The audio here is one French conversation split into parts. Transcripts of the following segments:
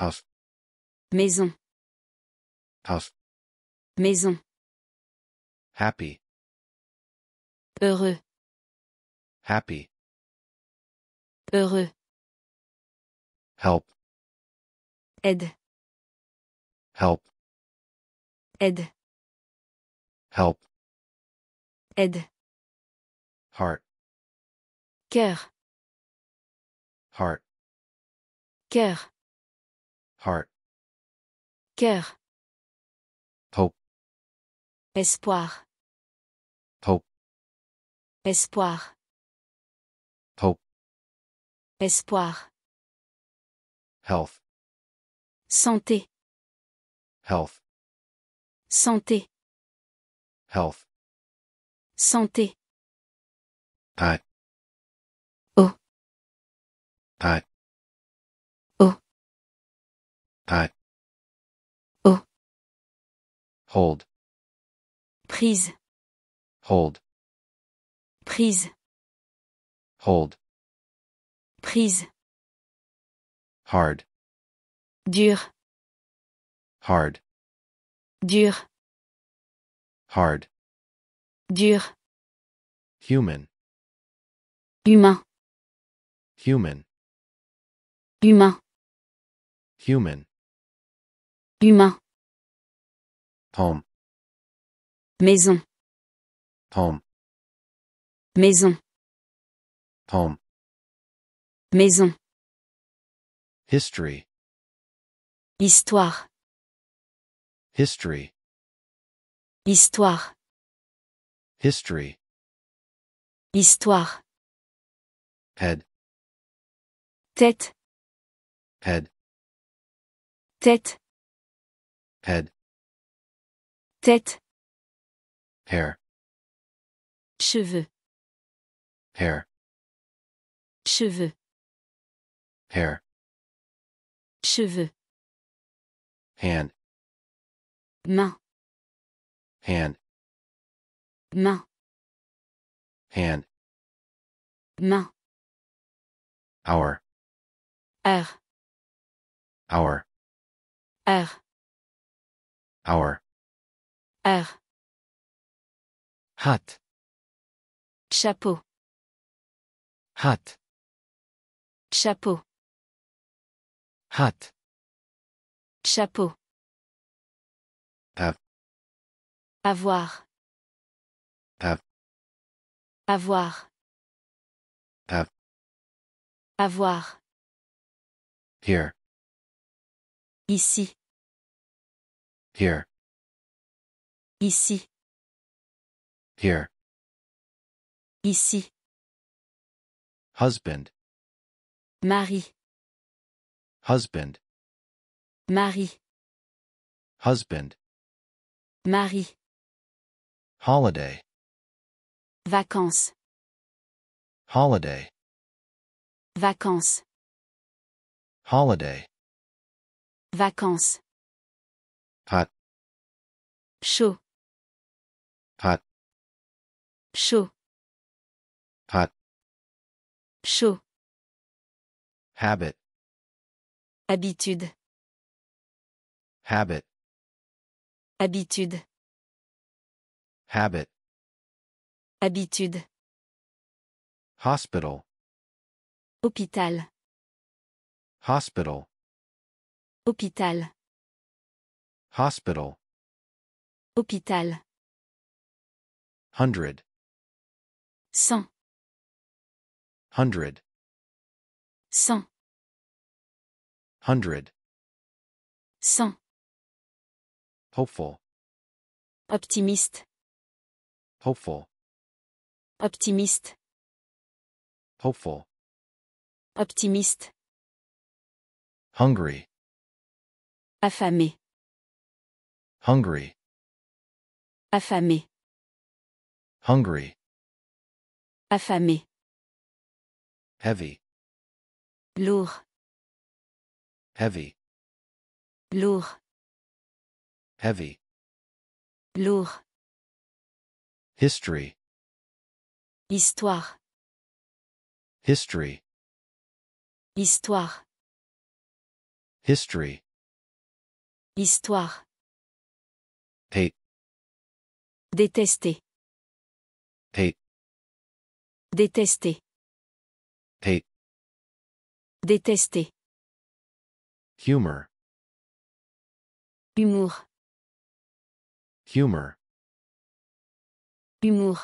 House. Maison. Maison. Happy. Heureux. Happy. Heureux. Help. Aide. Help. Aide. Help. Aide. Heart. Cœur. Heart. Cœur heart. Cœur. Hope. Espoir. Hope. Espoir. Hope. Espoir. Health. Santé. Health. Santé. Health. Santé. Pat. Oh. Pat. Hold. Prise. Hold. Prise. Hold. Prise. Hard. Dur. Hard. Dur. Hard. Dur. Human. Humain. Human. Humain. Human. Humain. Maison. Home. Maison. Maison. History. Histoire. History. Histoire. History. Histoire. Head. Tête. Head. Tête. Head. Tête. Hair. Cheveux. Hair. Cheveux. Hair. Cheveux. Hand. Main. Hand. Main. Hand. Main. Hour. Heure. Hour. Heure. Hour. Hat. Chapeau. Hat. Chapeau. Hat. Chapeau. Avoir. Avoir. Avoir. Here. Ici. Ici. Here. Ici. Husband. Mari. Husband. Mari. Husband. Marie. Holiday. Vacances. Holiday. Vacances. Holiday. Vacances. Hot. Chaud. Pszu. Hot. Pszu. Habit. Habitude. Habit. Habitude. Habit. Habitude. Hospital. Hôpital. Hospital. Hôpital. Hospital. Hôpital. Hundred. cent hundred cent hundred cent hopeful optimiste hopeful optimiste hopeful optimiste hungry affamé hungry affamé hungry Affamé. Heavy. Lourd. Heavy. Lourd. Heavy. Lourd. History. Histoire. History. Histoire. History. Histoire. Hate. Détester. Hate. Détester. Hate. Détester. Humor. Humour. Humor. Humour.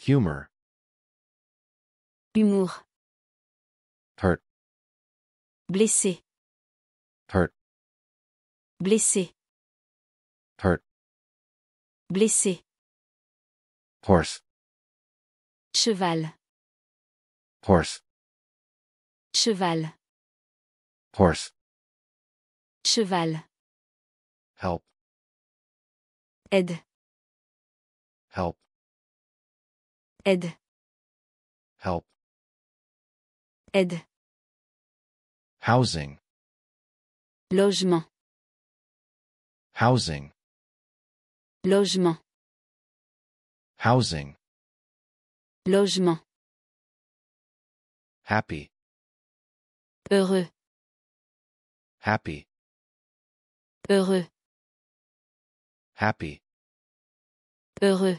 Humor. Humour. Hurt. Blessé. Hurt. Blessé. Hurt. Blessé. Horse. Cheval. Horse. Cheval. Horse. Cheval. Help. Aide. Help. Aide. Help. Aide. Housing. Logement. Housing. Logement. Housing. Logement. Happy. Heureux. Happy. Heureux. Happy. Heureux.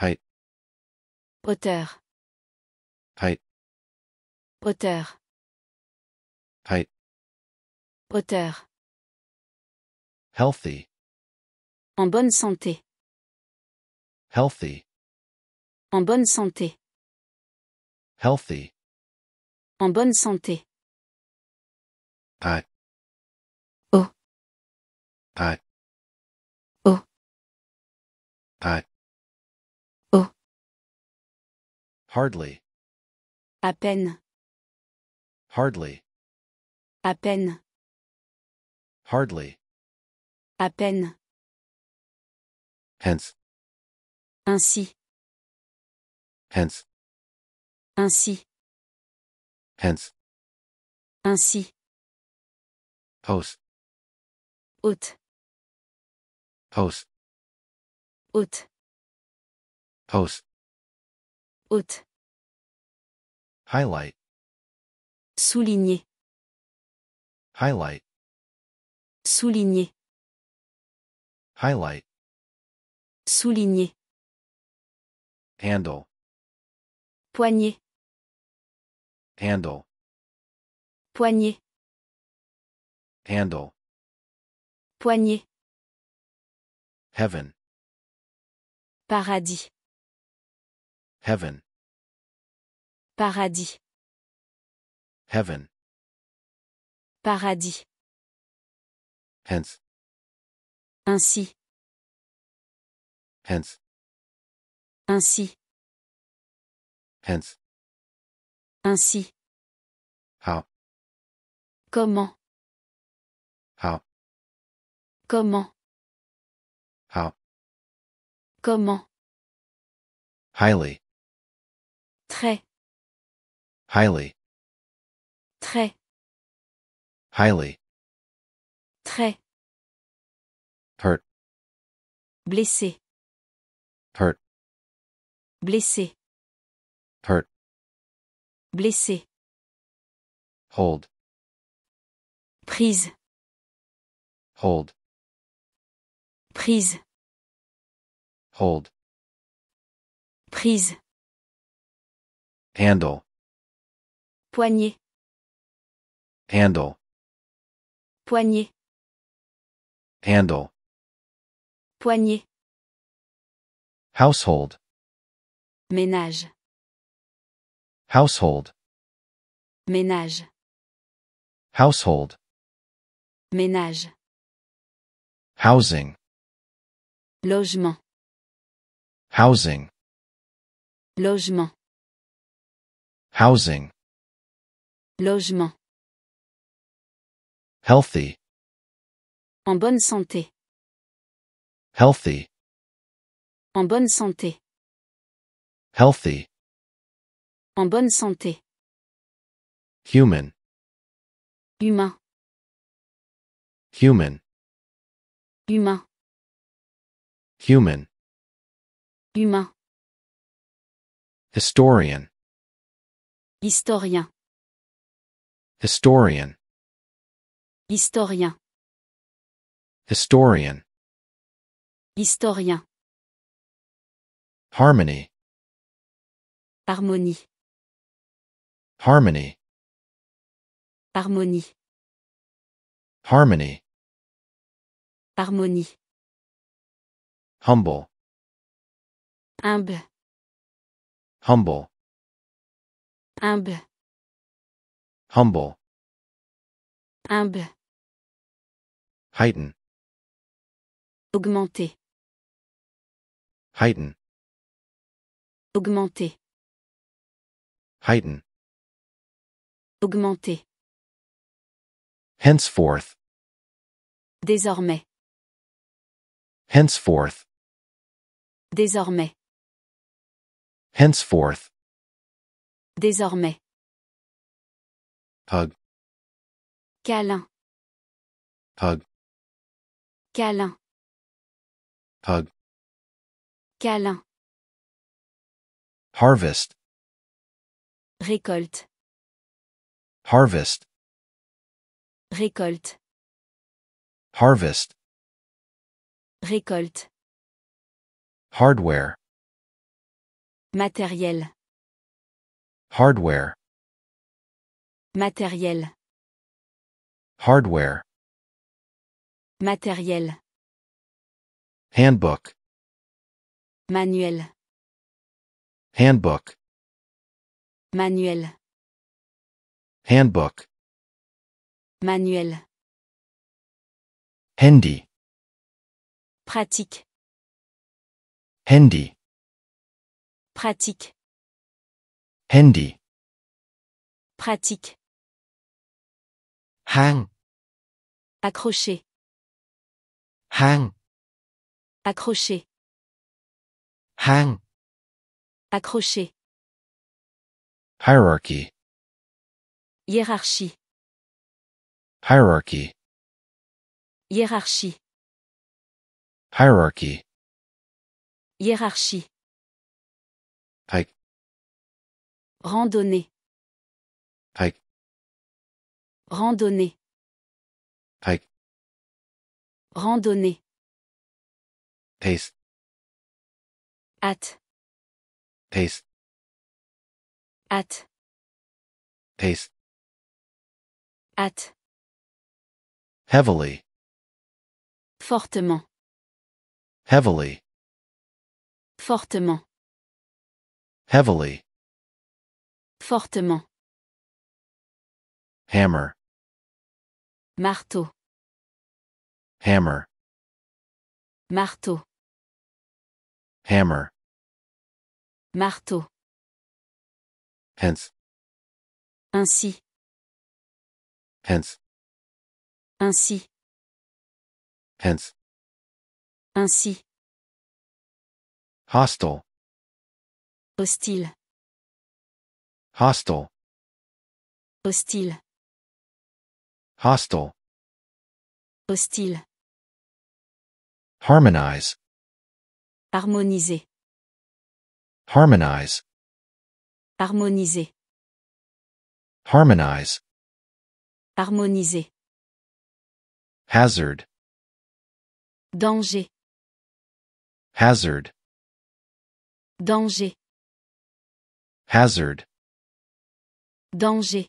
Height. Potter. Height. Potter. Height. Potter. Healthy. En bonne santé. Healthy. En bonne santé. Healthy. En bonne santé. At. Oh. Oh. Oh. Hardly. À peine. Hardly. À peine. Hardly. À peine. Hence. Ainsi. Hence. Ainsi. Hence. Ainsi. House. Hôte. House. Hôte. House. Hôte. Highlight. Souligner. Highlight. Souligner. Highlight. Souligner. Handle. Poignée. Handle. Poignée. Handle. Poignée. Heaven. Paradis. Heaven. Paradis. Heaven. Paradis. Hence. Ainsi. Hence. Ainsi. Hence. Ainsi. How. Comment. How. Comment. How. Comment. Highly. Très. Highly. Très. Highly. Très. Hurt. Blessé. Hurt. Blessé. Hurt. Blessé. Hold. Prise. Hold. Prise. Hold. Prise. Handle. Poignée. Handle. Poignée. Handle. Poignée. Household. Ménage. Household. Ménage. Household. Ménage. Housing. Logement. Housing. Logement. Housing. Logement. Healthy. En bonne santé. Healthy. En bonne santé. Healthy. En bonne santé. Human. Humain. Human. Humain. Human. Humain. Historian. Historien. Historian. Historien. Historian. Historien. Harmony. Harmonie. Harmony. Harmonie. Harmony. Harmonie. Humble. Humble. Humble. Humble. Humble. Humble. Heighten. Augmenter. Heighten. Augmenter. Heighten. Augmenter. Henceforth. Désormais. Henceforth. Désormais. Henceforth. Désormais. Hug. Câlin. Hug. Câlin. Hug. Câlin. Harvest. Récolte. Harvest. Récolte. Harvest. Récolte. Hardware. Matériel. Hardware. Matériel. Hardware. Matériel. Handbook. Manuel. Handbook. Manuel. Handbook. Manuel. Handy. Pratique. Handy. Pratique. Handy. Pratique. Hang. Accroché. Hang. Accroché. Hang. Accroché. Hierarchy. Hiérarchie. hiérarchie Hiérarchie. Hierarchie. Hiérarchie. Hike. Randonnée. Hike. Randonnée. Hike. Randonnée. Pace. At. Pace. At. Pace. Heavily. Fortement. Heavily. Fortement. Heavily. Fortement. Hammer. Marteau. Hammer. Marteau. Hammer. Marteau. Hence. Ainsi. Hence. Ainsi. Hence. Ainsi. Hostile. Hostile. Hostile. Hostile. Hostile. Hostile. Harmonize. Harmoniser. Harmonize. Harmoniser. Harmonize. Harmoniser. Hazard. Danger. Hazard. Danger. Hazard. Danger.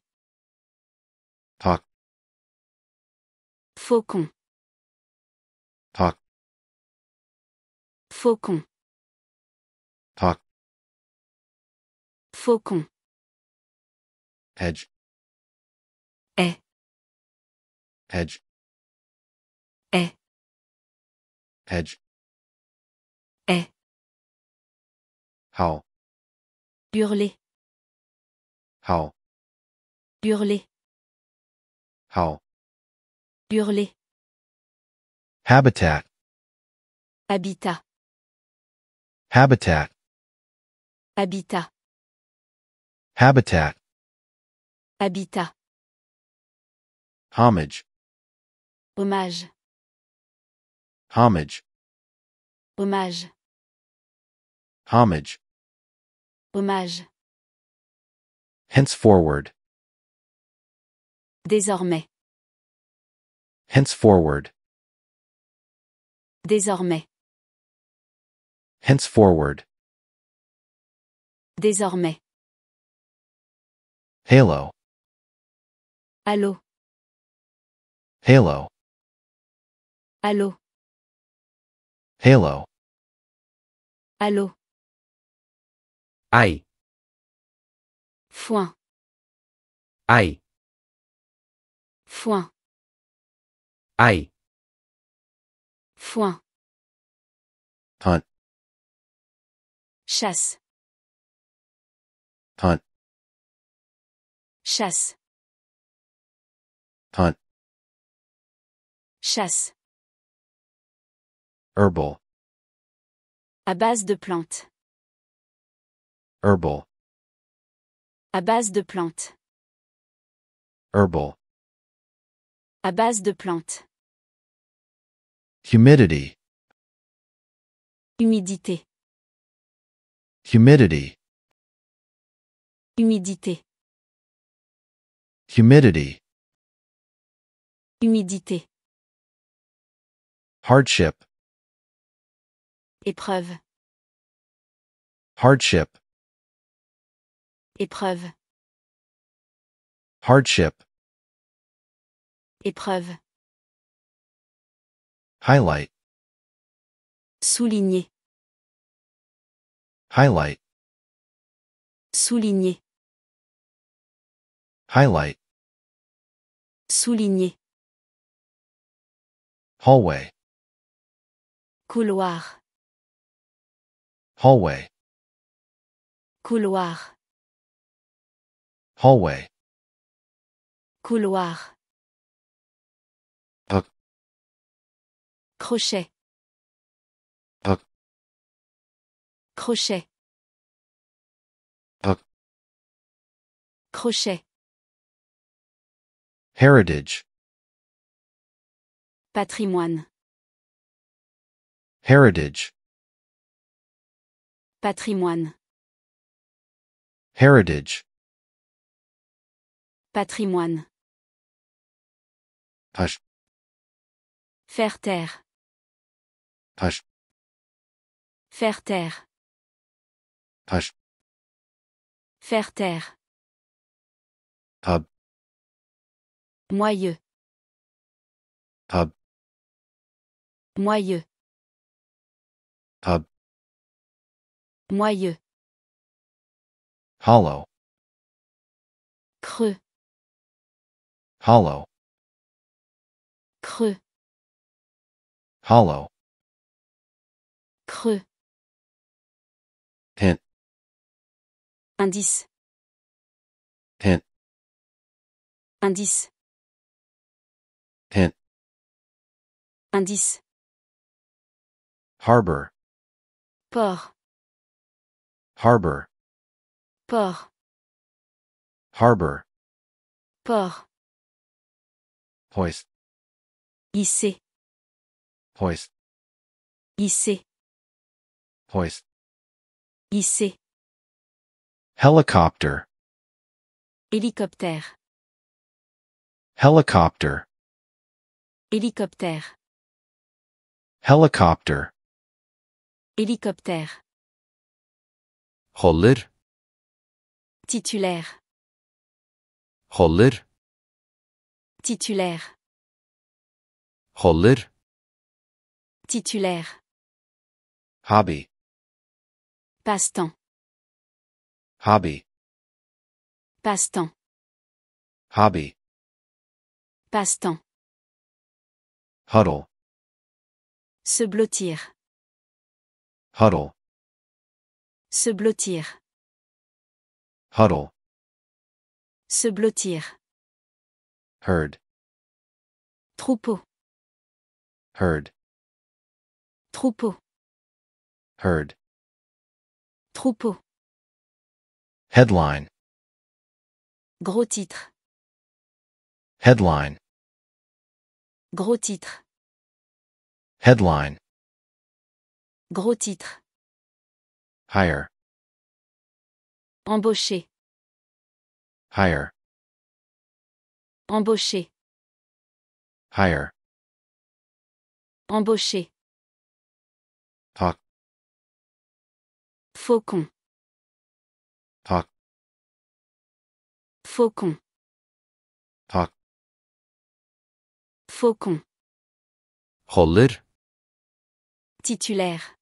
Faucon. Hawk. Faucon. Hawk. Faucon. Edge. hedge e hedge e how hurler how hurler how hurler habitat habitat habitat habitat habitat habitat homage Hommage. Homage. Hommage. Homage. Hommage. Henceforward. Désormais. Henceforward. Désormais. Henceforward. Désormais. Halo. Allô. Halo. Allô. Hello. Allô. Aïe. Foin. Aïe. Foin. Aïe. Foin. Hunt. Chasse. Hunt. Chasse. Hunt. Chasse. Herbal. À base de plantes. Herbal. À base de plantes. Herbal. À base de plantes. Humidity. Humidité. Humidity. Humidité. Humidity. Humidité. Hardship. Épreuve. Hardship. Épreuve. Hardship. Épreuve. Highlight. Souligner. Highlight. Souligner. Highlight. Souligner. Hallway. Couloir. Hallway. Couloir. Hallway. Couloir. Crochet. Crochet. Crochet. Heritage. Patrimoine. Heritage. Patrimoine. Heritage. Patrimoine. Hush. Faire terre. Hush. Faire terre. Pash. Faire terre. Pub. Moyeux. Hub. Moyeux. Hub. Moyeux. Hollow. Creux. Hollow. Creux. Hollow. Creux. Hint. Indice. Hint. Indice. Hint. Indice. Harbor. Port. Harbor. Port. Harbor. Port. Hoist. Hisser. Hoist. Hisser. Hoist. Hisser. Helicopter. Hélicoptère. Helicopter. Hélicoptère. Helicopter. Hélicoptère. holder titulaire holder titulaire holder titulaire hobby passe-temps hobby passe-temps hobby passe-temps huddle se blottir huddle se blottir. Huddle. Se blottir. Herd. Troupeau. Herd. Troupeau. Herd. Troupeau. Headline. Gros titre. Headline. Gros titre. Headline. Gros titre. Hire. Embaucher. Hire. Embaucher. Hire. Embaucher. Hawk. Faucon. Hawk. Faucon. Hawk. Faucon. Holder. Titulaire.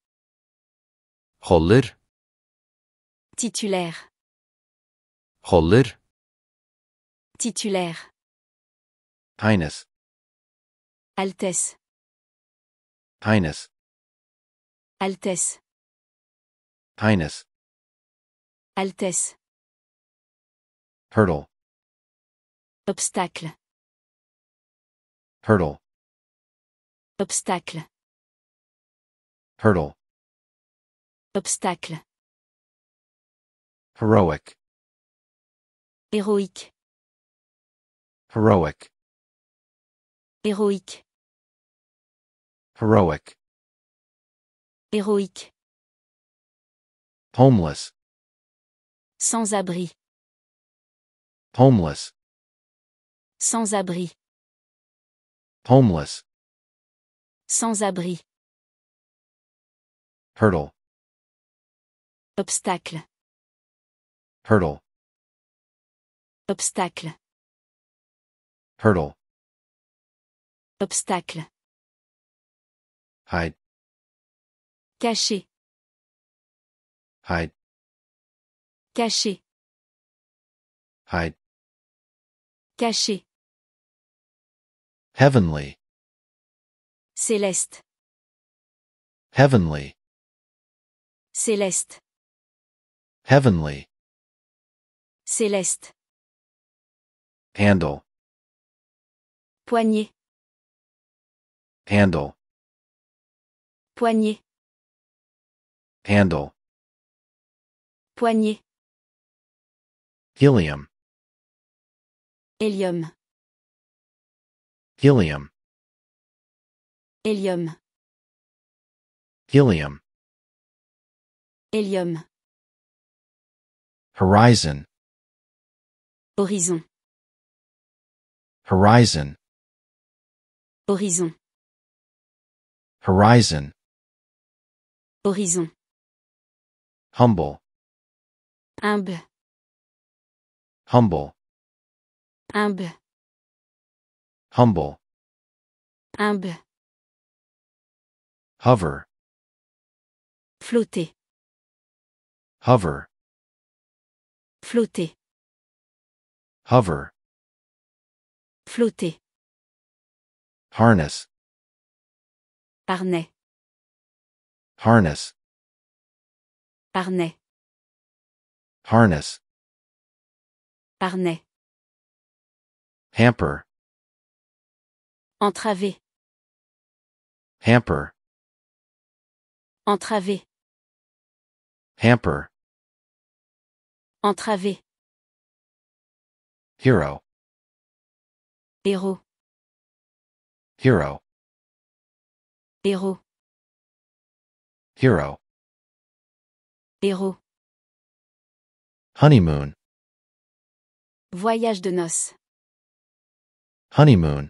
Holder. Titulaire. Holder. Titulaire. Heines Altesse. Heines Altesse. Heines Altesse. Hurdle. Obstacle. Hurdle. Obstacle. Hurdle. Obstacle. Heroic. Héroïque. Heroic. Héroïque. Heroic. Héroïque. Homeless. Sans abri. Homeless. Sans abri. Homeless. Sans abri. Hurdle. Obstacle. Hurdle. Obstacle. Hurdle. Obstacle. Hide. Cacher. Hide. Cacher. Hide. Cacher. Heavenly. Céleste. Heavenly. Céleste. Heavenly. Céleste. Handle. Poignée. Handle. Poignée. Handle. Poignée. Helium. Hélium. Helium. Hélium. Helium. Hélium. Horizon. Horizon. Horizon. Horizon. Horizon. Horizon. Humble. Humble. Humble. Humble. Humble. Humble. Hover. Flotter. Hover. Flotter. Hover. Flotter. Harness. Harnais. Harness. Harnais. Harness. Harnais. Hamper. Entraver. Hamper. Entraver. Hamper. Entraver. Hero. Héros. Hero. Héros. Hero. Héros. Honeymoon. Voyage de noces. Honeymoon.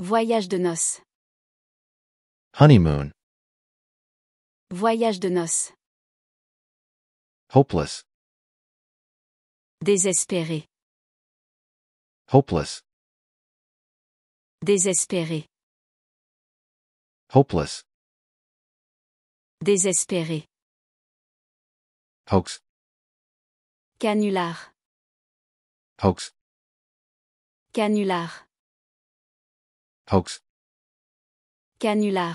Voyage de noces. Honeymoon. Voyage de noces. Hopeless. Désespéré. Hopeless. Désespéré. Hopeless. Désespéré. Hoax. Canular. Hoax. Canular. Hoax. Canular.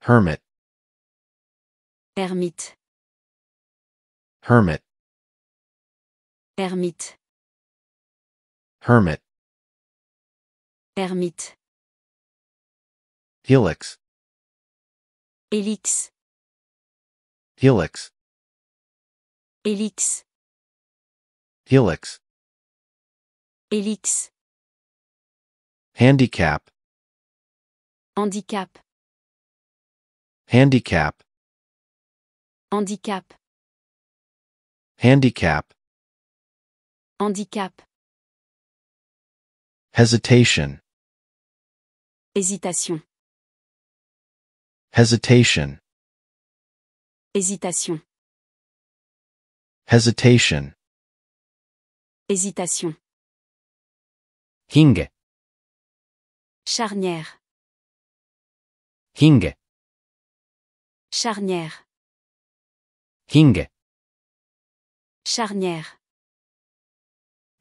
Hermit. hermite, Hermit. Ermite. Hermit. Ermite. Helix. Hélix. Helix. Hélix. Helix. Hélix. Handicap. Handicap. Handicap. Handicap. Handicap. Handicap. Hesitation. Hésitation. Hesitation. Hésitation. Hesitation. Hésitation. Hing. Charnière. Hing. Charnière. Hing. Charnière.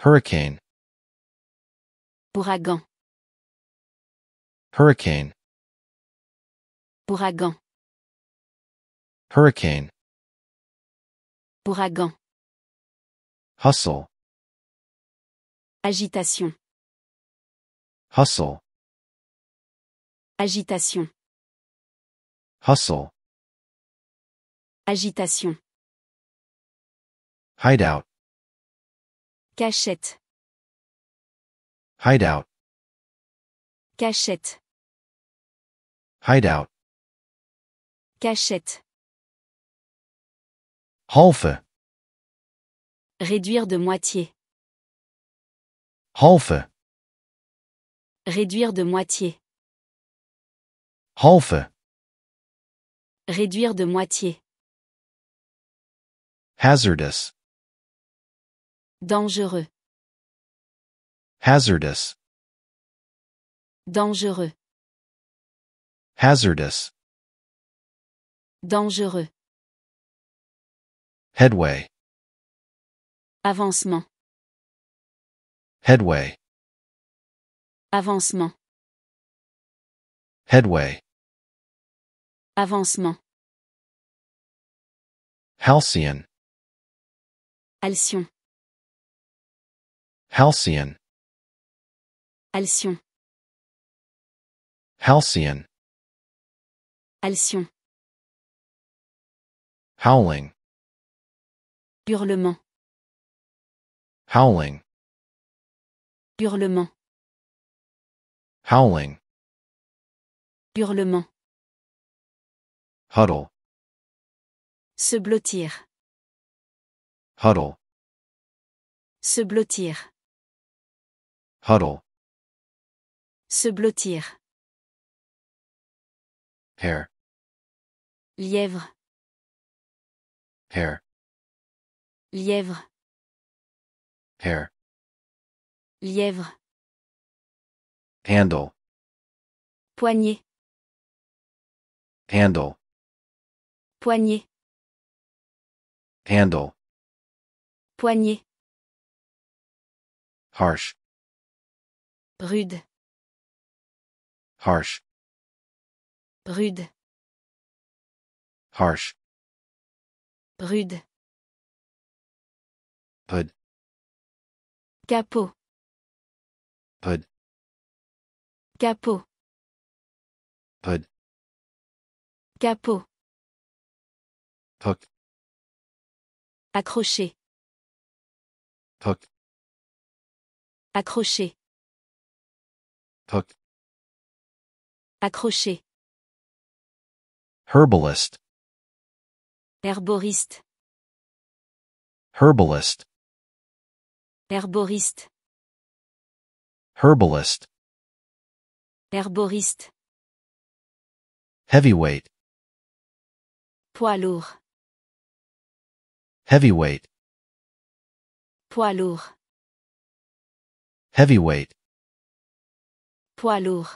Hurricane. Ouragan. Hurricane. Ouragan. Hurricane. Ouragan. Hustle. Agitation. Hustle. Agitation. Hustle. Agitation. Hideout. Cachette. Hideout. Cachette. Hideout. Cachette. halfe Réduire de moitié. halfe Réduire de moitié. halfe Réduire de moitié. Hazardous. Dangereux. Hazardous. Dangereux. Hazardous. Dangereux. Headway. Avancement. Headway. Avancement. Headway. Avancement. Halcyon. halcyon, Halcyon. Halcyon. Halcyon. Halcyon. Howling. Hurlement. Howling. Hurlement. Howling. Hurlement. Huddle. Se blottir. Huddle. Se blottir. Huddle. Se blottir. Hare. Lièvre. Hare. Lièvre. Hare. Lièvre. Handle. Poignée. Handle. Poignée. Handle. Poignée. Harsh. Rude. Harsh. Rude. Harsh. Rude. Hood. Capot. Hood. Capot. Hood. Capot. Hook. Accroché. Hook. Accroché. Hook. Accroché. Herbalist. Herboriste. Herbalist. Herboriste. Herbalist. Herboriste. Heavyweight. Poids lourd. Heavyweight. Poids lourd. Heavyweight. lourd.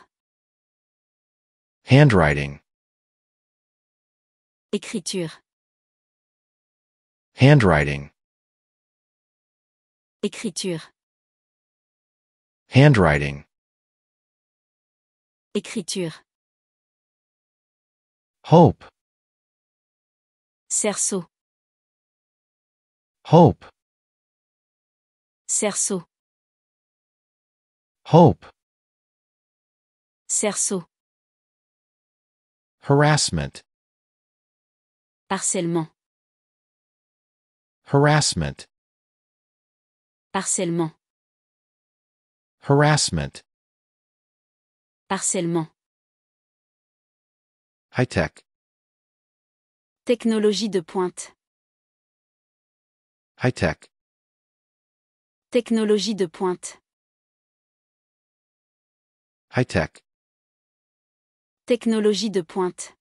Handwriting. Écriture. Handwriting. Écriture. Handwriting. Écriture. Hope. Cerceau. Hope. Cerceau. Hope. Cerceau. Harassment. Parcellement. Harassment. Parcellement. Harassment. Parcellement. High-tech. Technologie de pointe. High-tech. Technologie de pointe. High-tech. Technologie de pointe.